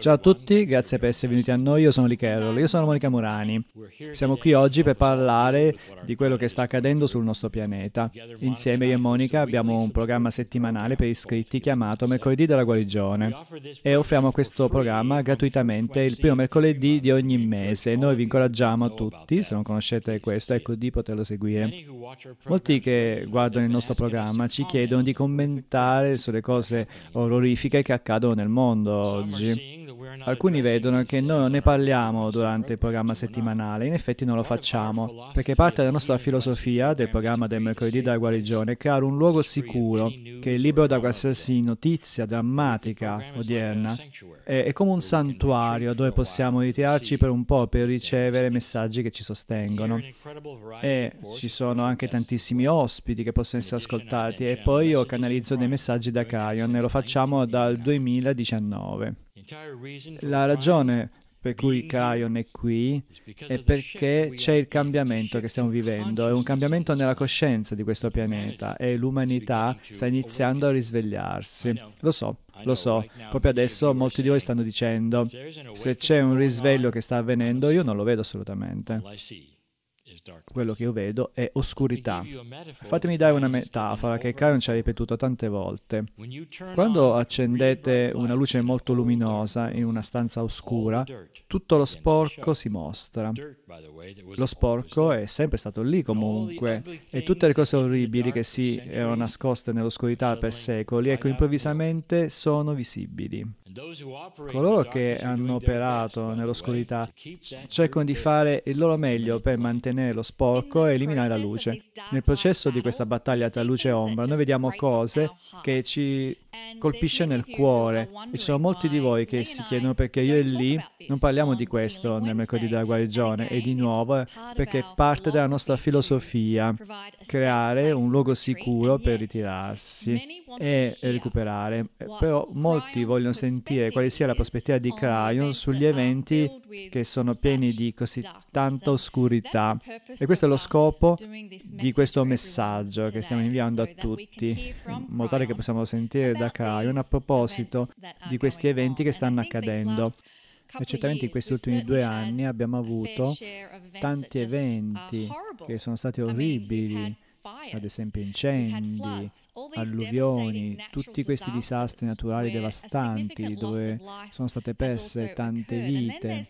Ciao a tutti, grazie per essere venuti a noi, io sono Lee io sono Monica Murani. Siamo qui oggi per parlare di quello che sta accadendo sul nostro pianeta. Insieme io e Monica abbiamo un programma settimanale per iscritti chiamato Mercoledì della guarigione e offriamo questo programma gratuitamente il primo mercoledì di ogni mese. Noi vi incoraggiamo tutti, se non conoscete questo, ecco di poterlo seguire. Molti che guardano il nostro programma ci chiedono di commentare sulle cose orrorifiche che accadono nel mondo oggi. Alcuni vedono che noi non ne parliamo durante il programma settimanale, in effetti non lo facciamo, perché parte della nostra filosofia del programma del mercoledì della guarigione è creare un luogo sicuro, che è libero da qualsiasi notizia drammatica odierna. È, è come un santuario dove possiamo ritirarci per un po' per ricevere messaggi che ci sostengono. E ci sono anche tantissimi ospiti che possono essere ascoltati e poi io canalizzo dei messaggi da Kion e lo facciamo dal 2019. La ragione per cui Kion è qui è perché c'è il cambiamento che stiamo vivendo, è un cambiamento nella coscienza di questo pianeta e l'umanità sta iniziando a risvegliarsi. Lo so, lo so, proprio adesso molti di voi stanno dicendo se c'è un risveglio che sta avvenendo io non lo vedo assolutamente. Quello che io vedo è oscurità. Fatemi dare una metafora che Caron ci ha ripetuto tante volte. Quando accendete una luce molto luminosa in una stanza oscura, tutto lo sporco si mostra. Lo sporco è sempre stato lì comunque e tutte le cose orribili che si erano nascoste nell'oscurità per secoli, ecco improvvisamente sono visibili. Coloro che hanno operato nell'oscurità cercano di fare il loro meglio per mantenere infine lo sporco e eliminare la luce. Nel processo di questa battaglia tra luce e ombra noi vediamo cose che ci colpisce nel cuore. E ci sono molti di voi che si chiedono perché io e lì non parliamo di questo nel mercoledì della guarigione e di nuovo perché è parte della nostra filosofia creare un luogo sicuro per ritirarsi e recuperare. Eh, però molti vogliono sentire quale sia la prospettiva di Crayon sugli eventi che sono pieni di così tanta oscurità. E questo è lo scopo di questo messaggio che stiamo inviando a tutti, in modo tale che possiamo sentire da Crayon Rakhine a proposito uh, di questi eventi che stanno accadendo. E certamente in questi ultimi due anni abbiamo avuto tanti eventi che sono stati orribili, ad esempio incendi, alluvioni, tutti questi disastri naturali devastanti dove sono state perse tante vite.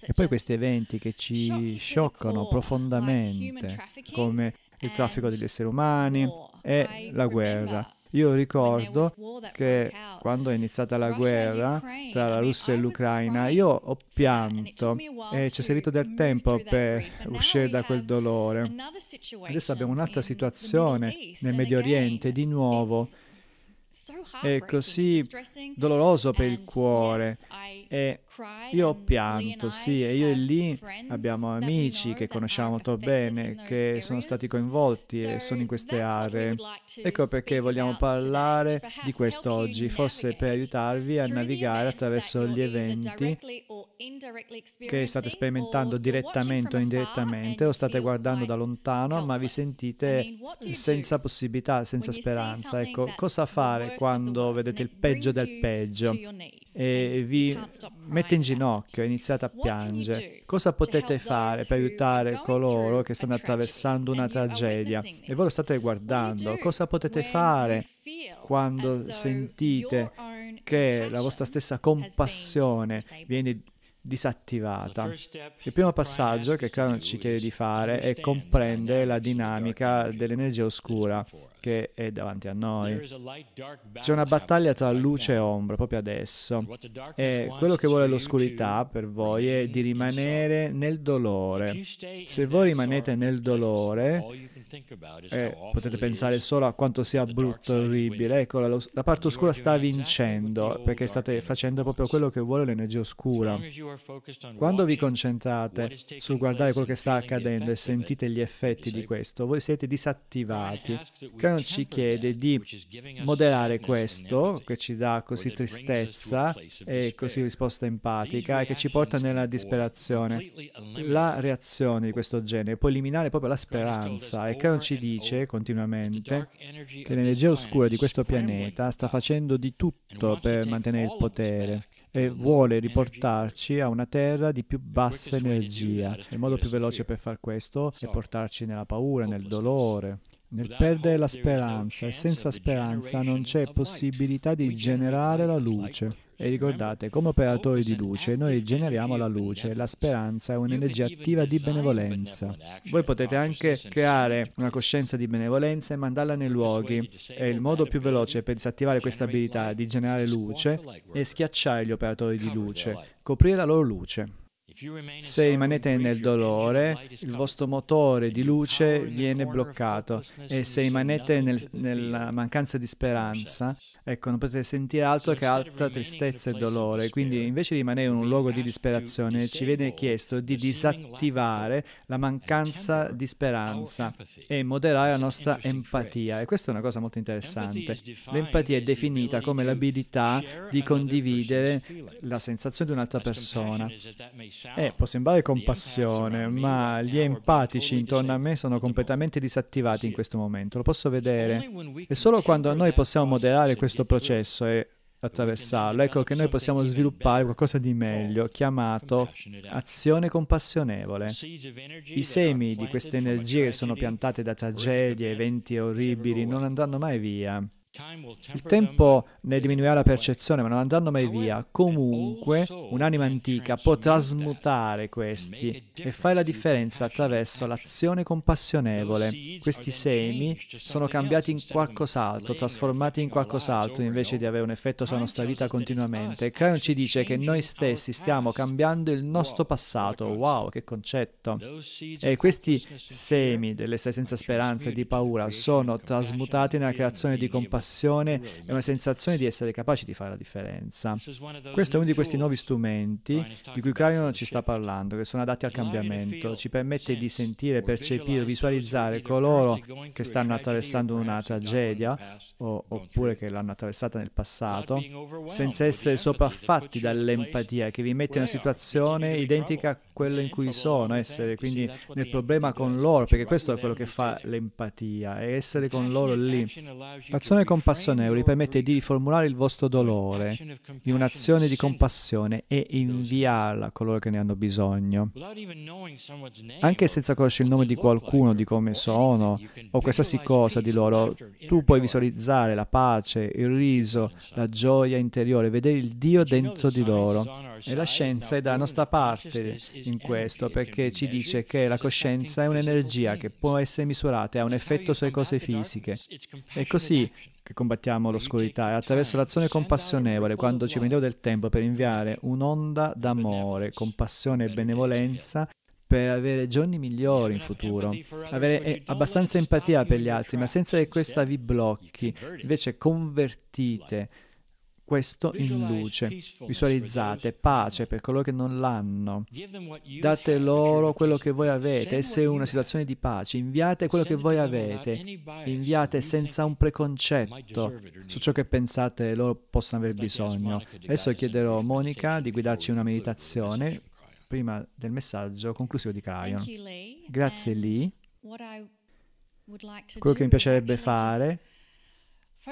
E poi questi eventi che ci scioccano profondamente, come il traffico degli esseri umani e la guerra. Io ricordo che quando è iniziata la guerra tra la Russia e l'Ucraina, io ho uh, pianto e ci è servito del tempo per uscire da quel dolore. Adesso abbiamo un'altra situazione nel Medio Oriente, di nuovo. È così doloroso per il cuore e io ho pianto, sì, e io e lì abbiamo amici che conosciamo molto bene, che sono stati coinvolti e sono in queste aree. Ecco perché vogliamo parlare di questo oggi, forse per aiutarvi a navigare attraverso gli eventi che state sperimentando direttamente o indirettamente, o state guardando da lontano, ma vi sentite senza possibilità, senza speranza. Ecco, cosa fare quando vedete il peggio del peggio? e vi mette in ginocchio e iniziate a piangere. Cosa potete fare per aiutare coloro che stanno attraversando una tragedia e voi lo state guardando? Cosa potete fare quando sentite che la vostra stessa compassione viene disattivata. Il primo passaggio che Karen ci chiede di fare è comprendere la dinamica dell'energia oscura che è davanti a noi. C'è una battaglia tra luce e ombra proprio adesso e quello che vuole l'oscurità per voi è di rimanere nel dolore. Se voi rimanete nel dolore eh, potete pensare solo a quanto sia brutto e orribile, ecco la, la parte oscura sta vincendo perché state facendo proprio quello che vuole l'energia oscura. Quando vi concentrate sul guardare quello che sta accadendo e sentite gli effetti di questo, voi siete disattivati. Cameron ci chiede di moderare questo, che ci dà così tristezza e così risposta empatica e che ci porta nella disperazione. La reazione di questo genere può eliminare proprio la speranza e Cameron ci dice continuamente che l'energia oscura di questo pianeta sta facendo di tutto per mantenere il potere e vuole riportarci a una terra di più bassa energia. Il modo più veloce per far questo è portarci nella paura, nel dolore, nel perdere la speranza e senza speranza non c'è possibilità di generare la luce. E ricordate, come operatori di luce, noi generiamo la luce, la speranza è un'energia attiva di benevolenza. Voi potete anche creare una coscienza di benevolenza e mandarla nei luoghi. E il modo più veloce per disattivare questa abilità di generare luce è schiacciare gli operatori di luce, coprire la loro luce. Se rimanete nel dolore, il vostro motore di luce viene bloccato e se rimanete nel, nella mancanza di speranza, ecco, non potete sentire altro che alta tristezza e dolore. Quindi invece di rimanere in un luogo di disperazione, ci viene chiesto di disattivare la mancanza di speranza e moderare la nostra empatia. E questa è una cosa molto interessante. L'empatia è definita come l'abilità di condividere la sensazione di un'altra persona. Eh, può sembrare compassione, ma gli empatici intorno a me sono completamente disattivati in questo momento, lo posso vedere. È solo quando noi possiamo moderare questo processo e attraversarlo, ecco che noi possiamo sviluppare qualcosa di meglio, chiamato azione compassionevole. I semi di queste energie che sono piantate da tragedie, eventi orribili, non andranno mai via. Il tempo ne diminuirà la percezione, ma non andranno mai via. Comunque, un'anima antica può trasmutare questi e fare la differenza attraverso l'azione compassionevole. Questi semi sono cambiati in qualcos'altro, trasformati in qualcos'altro, invece di avere un effetto sulla nostra vita continuamente. Crayon ci dice che noi stessi stiamo cambiando il nostro passato. Wow, che concetto! E questi semi dell'essere senza speranza e di paura sono trasmutati nella creazione di compassione passione e una sensazione di essere capaci di fare la differenza. Questo è uno di questi nuovi strumenti di cui Crayon ci sta parlando, che sono adatti al cambiamento, ci permette di sentire, percepire, visualizzare coloro che stanno attraversando una tragedia o, oppure che l'hanno attraversata nel passato, senza essere sopraffatti dall'empatia che vi mette in una situazione identica a quella in cui sono, essere quindi nel problema con loro, perché questo è quello che fa l'empatia, è essere con loro lì. L'azione vi permette di riformulare il vostro dolore in un'azione di compassione e inviarla a coloro che ne hanno bisogno. Anche senza conoscere il nome di qualcuno, di come sono o qualsiasi cosa di loro, tu puoi visualizzare la pace, il riso, la gioia interiore, vedere il Dio dentro di loro. E la scienza è dalla nostra parte in questo, perché ci dice che la coscienza è un'energia che può essere misurata, e ha un effetto sulle cose fisiche. E così che combattiamo l'oscurità è attraverso l'azione compassionevole, quando ci prendiamo del tempo per inviare un'onda d'amore, compassione e benevolenza per avere giorni migliori in futuro, avere eh, abbastanza empatia per gli altri, ma senza che questa vi blocchi, invece convertite questo in luce. Visualizzate pace per coloro che non l'hanno. Date loro quello che voi avete. Se è una situazione di pace, inviate quello che voi avete. Inviate senza un preconcetto su ciò che pensate loro possano aver bisogno. Adesso chiederò a Monica di guidarci una meditazione prima del messaggio conclusivo di Cryon. Grazie Lee. Quello che mi piacerebbe fare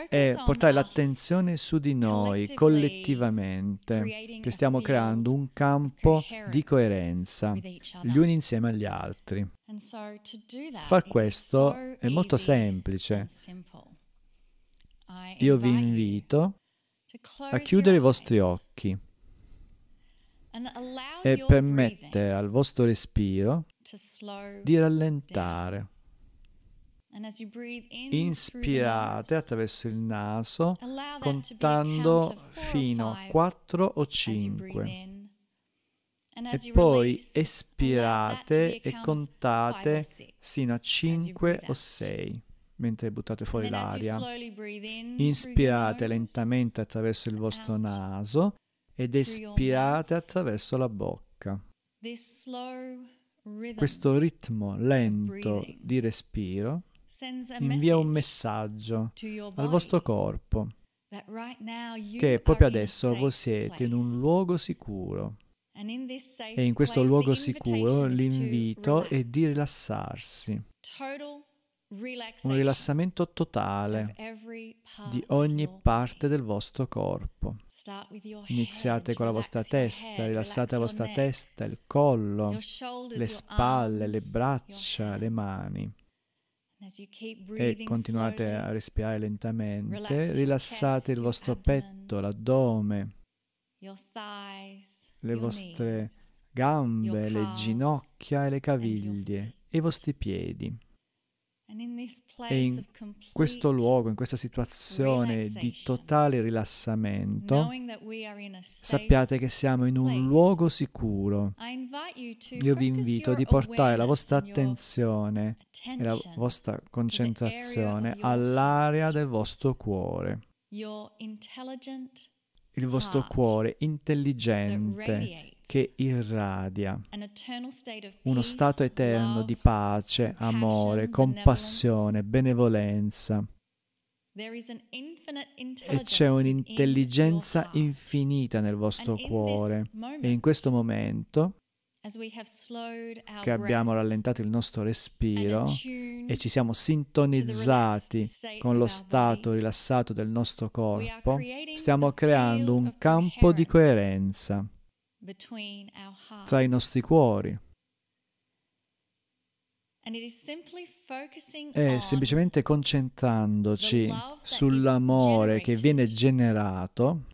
è portare l'attenzione su di noi collettivamente, che stiamo creando un campo di coerenza gli uni insieme agli altri. Far questo è molto semplice. Io vi invito a chiudere i vostri occhi e permettere al vostro respiro di rallentare. Inspirate attraverso il naso contando fino a 4 o 5 e poi espirate e contate sino a 5 o 6 mentre buttate fuori l'aria. Inspirate lentamente attraverso il vostro naso ed espirate attraverso la bocca. Questo ritmo lento di respiro invia un messaggio al vostro corpo che proprio adesso voi siete in un luogo sicuro. E in questo luogo sicuro l'invito è di rilassarsi. Un rilassamento totale di ogni parte del vostro corpo. Iniziate con la vostra testa, rilassate la vostra testa, il collo, le spalle, le braccia, le mani e continuate a respirare lentamente, rilassate il vostro petto, l'addome, le vostre gambe, le ginocchia e le caviglie e i vostri piedi. E in questo luogo, in questa situazione di totale rilassamento, sappiate che siamo in un luogo sicuro. Io vi invito di portare la vostra attenzione e la vostra concentrazione all'area del vostro cuore. Il vostro cuore intelligente che irradia uno stato eterno di pace, amore, compassione, benevolenza. E c'è un'intelligenza infinita nel vostro cuore. E in questo momento che abbiamo rallentato il nostro respiro e ci siamo sintonizzati con lo stato rilassato del nostro corpo, stiamo creando un campo di coerenza tra i nostri cuori. E semplicemente concentrandoci sull'amore che viene generato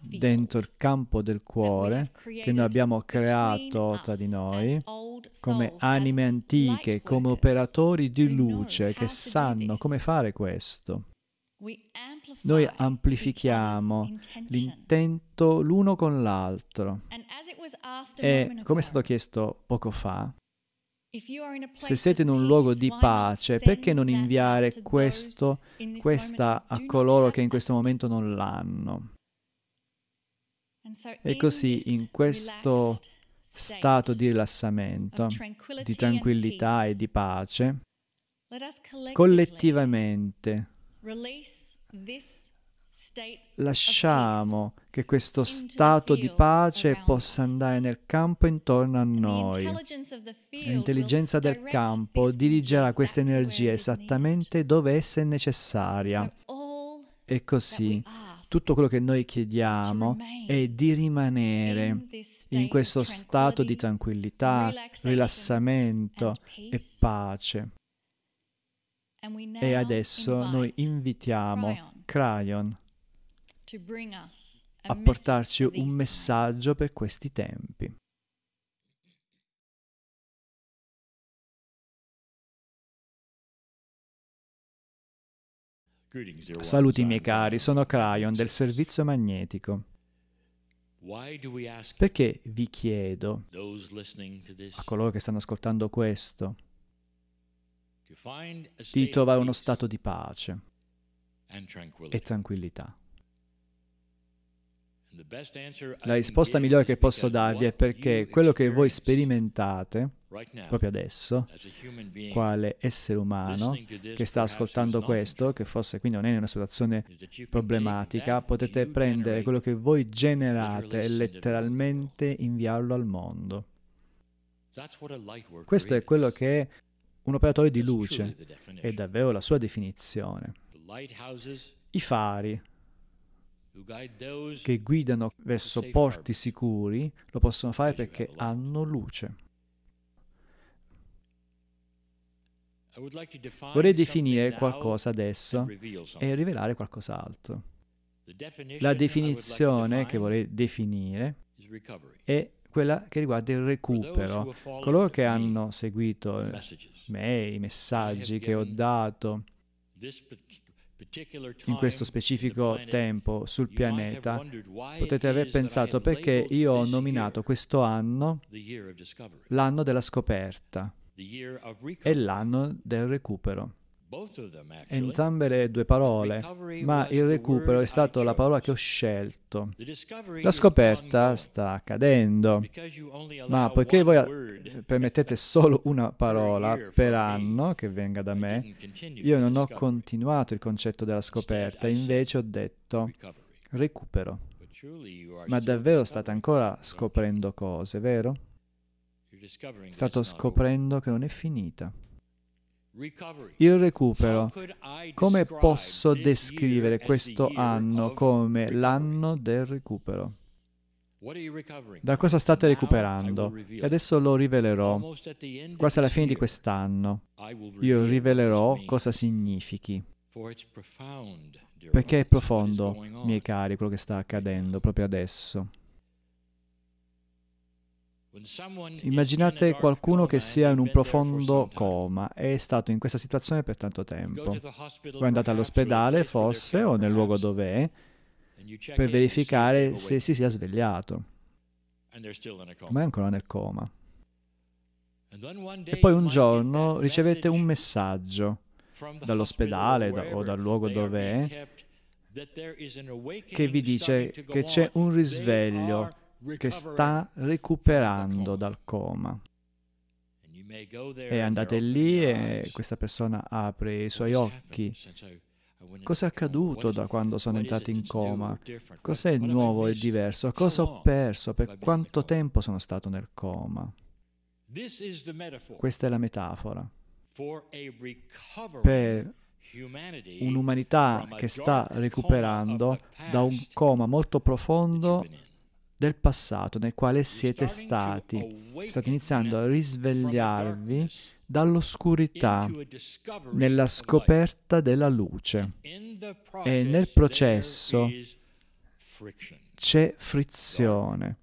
dentro il campo del cuore che noi abbiamo creato tra di noi come anime antiche, come operatori di luce che sanno come fare questo noi amplifichiamo l'intento l'uno con l'altro. E come è stato chiesto poco fa, se siete in un luogo di pace, perché non inviare questo, questa a coloro che in questo momento non l'hanno? E così in questo stato di rilassamento, di tranquillità e di pace, collettivamente Lasciamo che questo stato di pace possa andare nel campo intorno a noi. L'intelligenza del campo dirigerà questa energia esattamente dove essa è necessaria. E così tutto quello che noi chiediamo è di rimanere in questo stato di tranquillità, rilassamento e pace. E adesso noi invitiamo Cryon a portarci un messaggio per questi tempi. Saluti miei cari, sono Cryon del Servizio Magnetico. Perché vi chiedo a coloro che stanno ascoltando questo di trovare uno stato di pace e tranquillità. La risposta migliore che posso darvi è perché quello che voi sperimentate proprio adesso, quale essere umano che sta ascoltando questo, che forse quindi non è in una situazione problematica, potete prendere quello che voi generate e letteralmente inviarlo al mondo. Questo è quello che un operatore di luce, è davvero la sua definizione. I fari che guidano verso porti sicuri lo possono fare perché hanno luce. Vorrei definire qualcosa adesso e rivelare qualcos'altro. La definizione che vorrei definire è quella che riguarda il recupero. Coloro che hanno seguito eh, me, i messaggi che ho dato in questo specifico tempo sul pianeta, potete aver pensato perché io ho nominato questo anno l'anno della scoperta e l'anno del recupero entrambe le due parole, ma il recupero è stata la parola che ho scelto. La scoperta sta accadendo, ma poiché voi permettete solo una parola per anno che venga da me, io non ho continuato il concetto della scoperta, invece ho detto recupero. Ma davvero state ancora scoprendo cose, vero? Stato scoprendo che non è finita. Il recupero. Come posso descrivere questo anno come l'anno del recupero? Da cosa state recuperando? E adesso lo rivelerò. Quasi alla fine di quest'anno io rivelerò cosa significhi. Perché è profondo, miei cari, quello che sta accadendo proprio adesso. Immaginate qualcuno che sia in un profondo coma e è stato in questa situazione per tanto tempo. Voi andate all'ospedale, forse, o nel luogo dove è, per verificare se si sia svegliato. Ma è ancora nel coma. E poi un giorno ricevete un messaggio dall'ospedale da, o dal luogo dove è che vi dice che c'è un risveglio che sta recuperando dal coma. E andate lì e questa persona apre i suoi occhi. Cosa è accaduto da quando sono entrato in coma? Cos'è nuovo e diverso? Cosa ho perso? Per quanto tempo sono stato nel coma? Questa è la metafora per un'umanità che sta recuperando da un coma molto profondo del passato nel quale siete stati. State iniziando a risvegliarvi dall'oscurità nella scoperta della luce e nel processo c'è frizione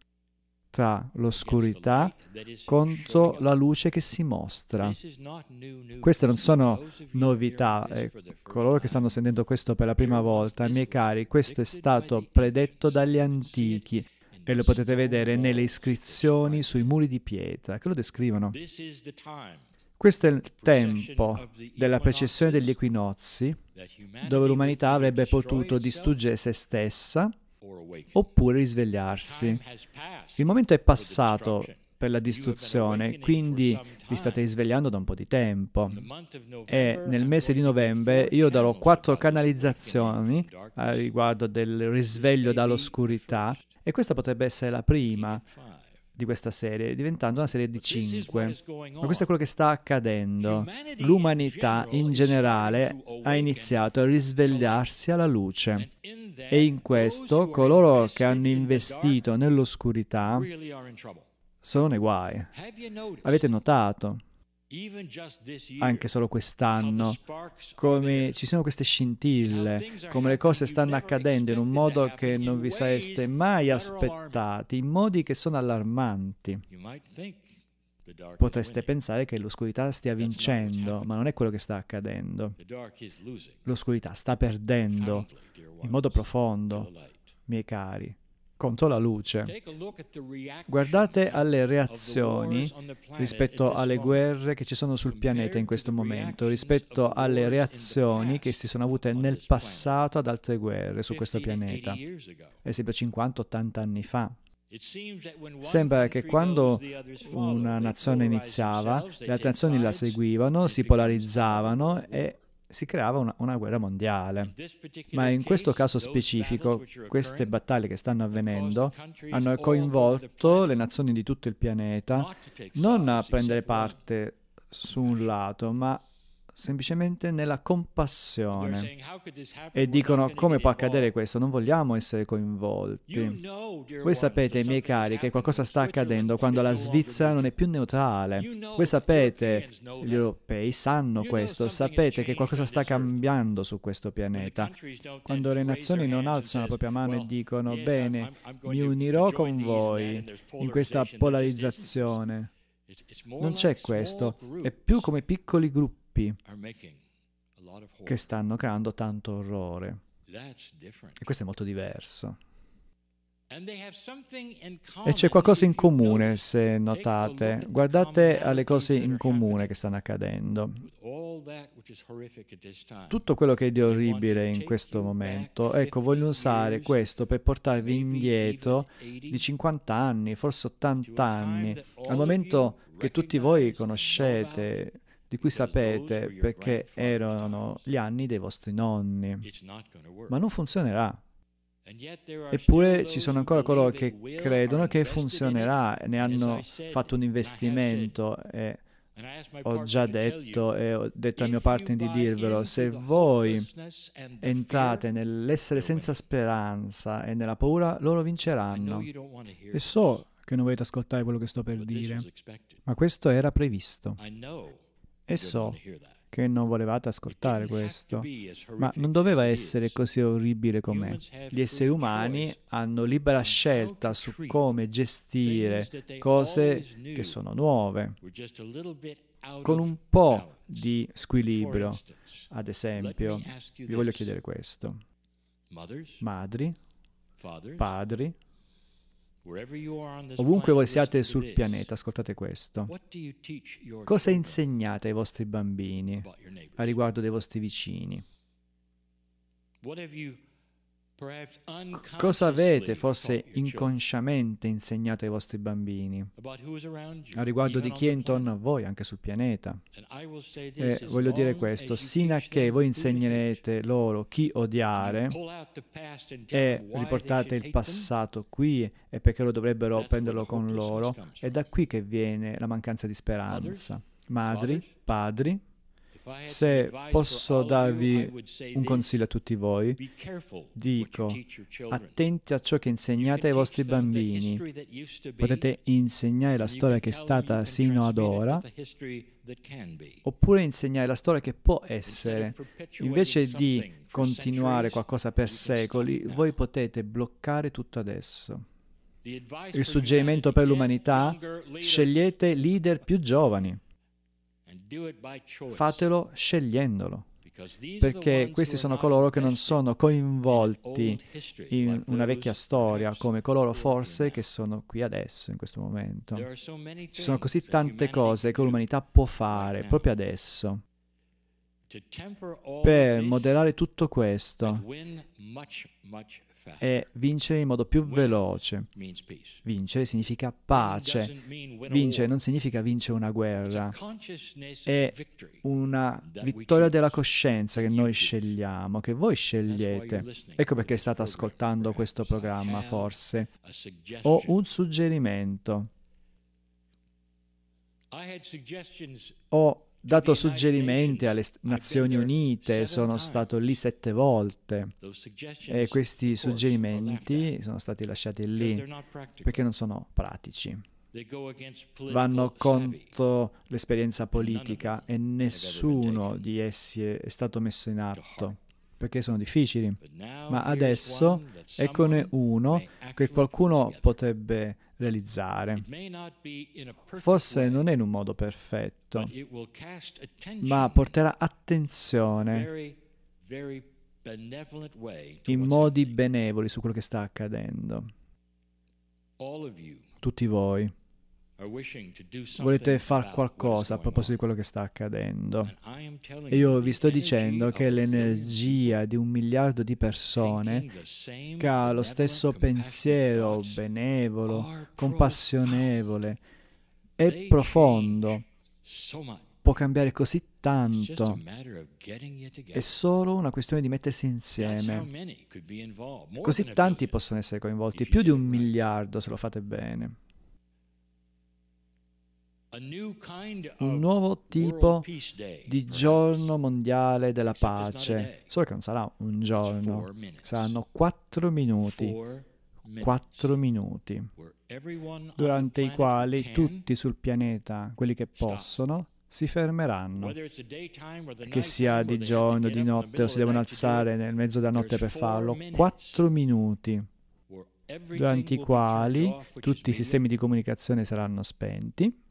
tra l'oscurità contro la luce che si mostra. Queste non sono novità, eh, e coloro che stanno sentendo questo per la prima volta, miei cari, questo è stato predetto dagli antichi e lo potete vedere nelle iscrizioni sui muri di pietra che lo descrivono. Questo è il tempo della precessione degli equinozi, dove l'umanità avrebbe potuto distruggere se stessa oppure risvegliarsi. Il momento è passato per la distruzione, quindi vi state risvegliando da un po' di tempo. E nel mese di novembre io darò quattro canalizzazioni a riguardo del risveglio dall'oscurità e questa potrebbe essere la prima di questa serie, diventando una serie di cinque. Ma questo è quello che sta accadendo. L'umanità in generale ha iniziato a risvegliarsi alla luce e in questo coloro che hanno investito nell'oscurità sono nei guai. Avete notato? anche solo quest'anno, come ci sono queste scintille, come le cose stanno accadendo in un modo che non vi sareste mai aspettati, in modi che sono allarmanti. Potreste pensare che l'oscurità stia vincendo, ma non è quello che sta accadendo. L'oscurità sta perdendo in modo profondo, miei cari contro la luce. Guardate alle reazioni rispetto alle guerre che ci sono sul pianeta in questo momento, rispetto alle reazioni che si sono avute nel passato ad altre guerre su questo pianeta, ad esempio 50-80 anni fa. Sembra che quando una nazione iniziava, le altre nazioni la seguivano, si polarizzavano e si creava una, una, guerra mondiale. Ma in questo caso specifico, queste battaglie che stanno avvenendo hanno coinvolto le nazioni di tutto il pianeta non a prendere parte su un lato, ma semplicemente nella compassione e dicono come può accadere questo, non vogliamo essere coinvolti. Voi sapete, miei cari, che qualcosa sta accadendo quando la Svizzera non è più neutrale. Voi sapete, gli europei sanno questo, sapete che qualcosa sta cambiando su questo pianeta. Quando le nazioni non alzano la propria mano e dicono, bene, mi unirò con voi in questa polarizzazione. Non c'è questo, è più come piccoli gruppi tempi che stanno creando tanto orrore. E questo è molto diverso. E c'è qualcosa in comune, se notate. Guardate alle cose in comune che stanno accadendo. Tutto quello che è di orribile in questo momento, ecco, voglio usare questo per portarvi indietro di 50 anni, forse 80 anni, al momento che tutti voi conoscete, di cui sapete perché erano gli anni dei vostri nonni, ma non funzionerà. Eppure ci sono ancora coloro che credono che funzionerà, ne hanno fatto un investimento e ho già detto e ho detto al mio partner di dirvelo, se voi entrate nell'essere senza speranza e nella paura, loro vinceranno. E so che non volete ascoltare quello che sto per dire, ma questo era previsto. E so che non volevate ascoltare questo, ma non doveva essere così orribile com'è. Gli esseri umani hanno libera scelta su come gestire cose che sono nuove, con un po' di squilibrio. Ad esempio, vi voglio chiedere questo. Madri, padri, Ovunque voi siate sul pianeta, ascoltate questo. Cosa insegnate ai vostri bambini a riguardo dei vostri vicini? Cosa avete forse inconsciamente insegnato ai vostri bambini a riguardo di chi è intorno a voi, anche sul pianeta? E eh, voglio dire questo, sino a che voi insegnerete loro chi odiare e riportate il passato qui e perché lo dovrebbero prenderlo con loro, è da qui che viene la mancanza di speranza. Madri, padri, se posso darvi un consiglio a tutti voi, dico attenti a ciò che insegnate ai vostri bambini. Potete insegnare la storia che è stata sino ad ora oppure insegnare la storia che può essere. Invece di continuare qualcosa per secoli, voi potete bloccare tutto adesso. Il suggerimento per l'umanità? Scegliete leader più giovani. Fatelo scegliendolo, perché questi sono coloro che non sono coinvolti in una vecchia storia, come coloro forse che sono qui adesso, in questo momento. Ci sono così tante cose che l'umanità può fare proprio adesso per moderare tutto questo e vincere in modo più veloce. Vincere significa pace. Vincere non significa vincere una guerra. È una vittoria della coscienza che noi scegliamo, che voi scegliete. Ecco perché state ascoltando questo programma, forse. Ho un suggerimento. Ho dato suggerimenti alle Nazioni Unite, sono stato lì sette volte e questi suggerimenti sono stati lasciati lì perché non sono pratici. Vanno contro l'esperienza politica e nessuno di essi è stato messo in atto perché sono difficili. Ma adesso eccone uno che qualcuno potrebbe realizzare. Forse non è in un modo perfetto, ma porterà attenzione in modi benevoli su quello che sta accadendo. Tutti voi volete far qualcosa a proposito di quello che sta accadendo. E io vi sto dicendo che l'energia di un miliardo di persone che ha lo stesso pensiero benevolo, compassionevole e profondo può cambiare così tanto. È solo una questione di mettersi insieme. Così tanti possono essere coinvolti, più di un miliardo se lo fate bene un nuovo tipo di giorno mondiale della pace, solo che non sarà un giorno, saranno quattro minuti, quattro minuti, durante i quali tutti sul pianeta, quelli che possono, si fermeranno. Che sia di giorno, di notte o si devono alzare nel mezzo della notte per farlo. Quattro minuti durante i quali tutti i sistemi di comunicazione saranno spenti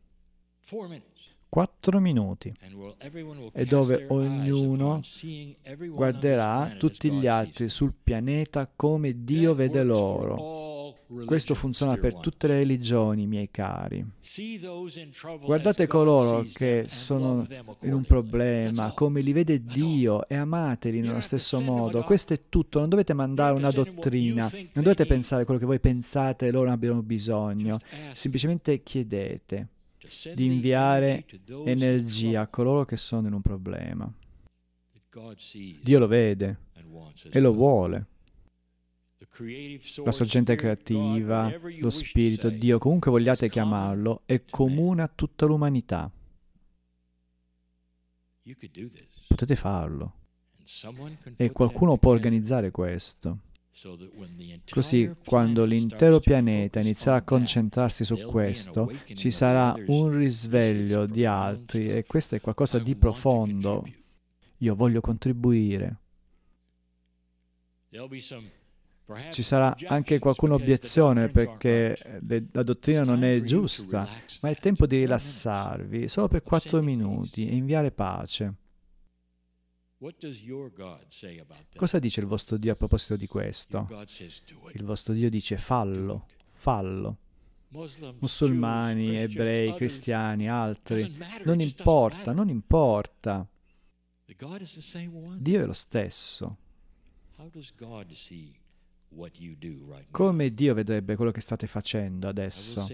quattro minuti e dove ognuno guarderà tutti gli altri sul pianeta come Dio vede loro. Questo funziona per tutte le religioni, miei cari. Guardate coloro che sono in un problema, come li vede Dio e amateli nello stesso modo. Questo è tutto, non dovete mandare una dottrina, non dovete pensare quello che voi pensate loro abbiano bisogno, semplicemente chiedete di inviare energia a coloro che sono in un problema. Dio lo vede e lo vuole. La sorgente creativa, lo spirito, Dio, comunque vogliate chiamarlo, è comune a tutta l'umanità. Potete farlo. E qualcuno può organizzare questo. Così quando l'intero pianeta inizierà a concentrarsi su questo, ci sarà un risveglio di altri e questo è qualcosa di profondo. Io voglio contribuire. Ci sarà anche qualcuna obiezione perché la dottrina non è giusta, ma è tempo di rilassarvi solo per quattro minuti e inviare pace. Cosa dice il vostro Dio a proposito di questo? Il vostro Dio dice fallo, fallo. Musulmani, ebrei, cristiani, altri. Non importa, non importa. Dio è lo stesso. Come Dio vedrebbe quello che state facendo adesso?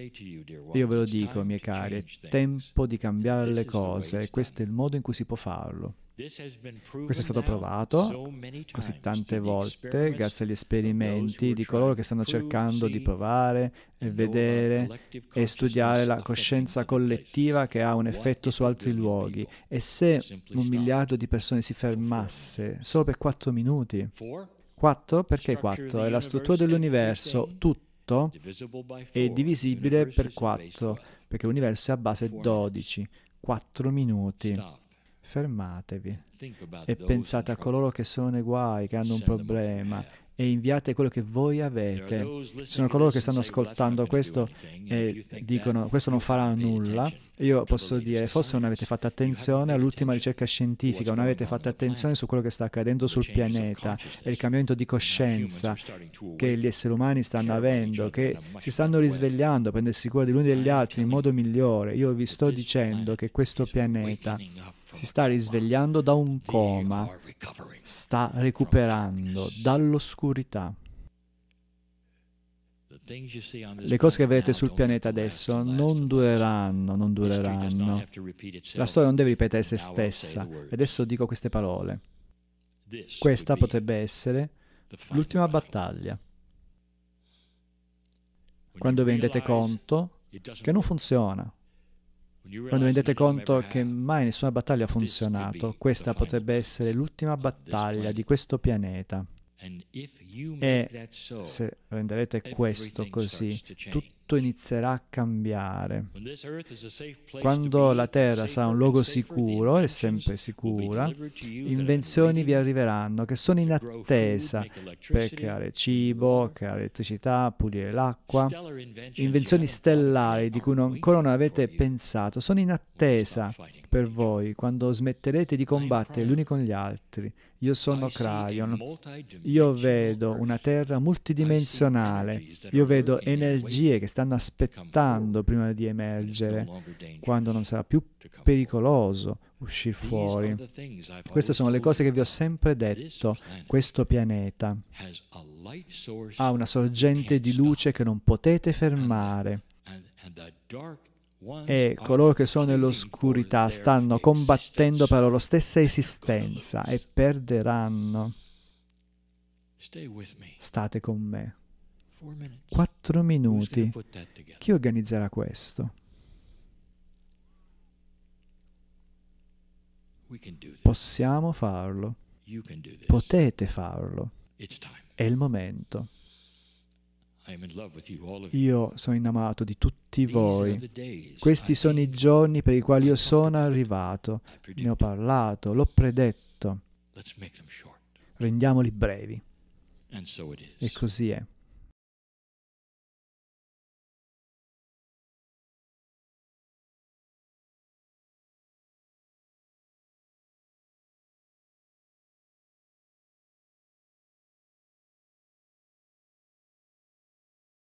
Io ve lo dico, miei cari, è tempo di cambiare le cose, questo è il modo in cui si può farlo. Questo è stato provato così tante volte grazie agli esperimenti di coloro che stanno cercando di provare, vedere e studiare la coscienza collettiva che ha un effetto su altri luoghi. E se un miliardo di persone si fermasse solo per quattro minuti, 4 perché 4 è la struttura dell'universo, tutto è divisibile per 4 perché l'universo è a base 12, 4 minuti. Fermatevi e pensate a coloro che sono nei guai, che hanno un problema e inviate quello che voi avete. Ci sono coloro che stanno ascoltando questo e dicono questo non farà nulla. Io posso dire forse non avete fatto attenzione all'ultima ricerca scientifica, non avete fatto attenzione su quello che sta accadendo sul pianeta e il cambiamento di coscienza che gli esseri umani stanno avendo, che si stanno risvegliando a prendersi cura degli uni degli altri in modo migliore. Io vi sto dicendo che questo pianeta si sta risvegliando da un coma, sta recuperando dall'oscurità. Le cose che vedete sul pianeta adesso non dureranno, non dureranno. La storia non deve ripetere se stessa. Adesso dico queste parole. Questa potrebbe essere l'ultima battaglia. Quando vi rendete conto che non funziona, quando vi rendete conto che mai nessuna battaglia ha funzionato, questa potrebbe essere l'ultima battaglia di questo pianeta. E se renderete questo così, tutto tutto inizierà a cambiare. Quando la Terra sarà un luogo sicuro e sempre sicura, invenzioni vi arriveranno che sono in attesa per creare cibo, creare elettricità, pulire l'acqua. Invenzioni stellari di cui ancora non avete pensato sono in attesa per voi quando smetterete di combattere gli uni con gli altri. Io sono Cryon. Io vedo una Terra multidimensionale. Io vedo energie che stanno stanno aspettando prima di emergere, quando non sarà più pericoloso uscire fuori. Queste sono le cose che vi ho sempre detto. Questo pianeta ha una sorgente di luce che non potete fermare e coloro che sono nell'oscurità stanno combattendo per la loro stessa esistenza e perderanno. State con me. Quattro minuti. Chi organizzerà questo? Possiamo farlo. Potete farlo. È il momento. Io sono innamorato di tutti voi. Questi sono i giorni per i quali io sono arrivato. Ne ho parlato, l'ho predetto. Rendiamoli brevi. E così è.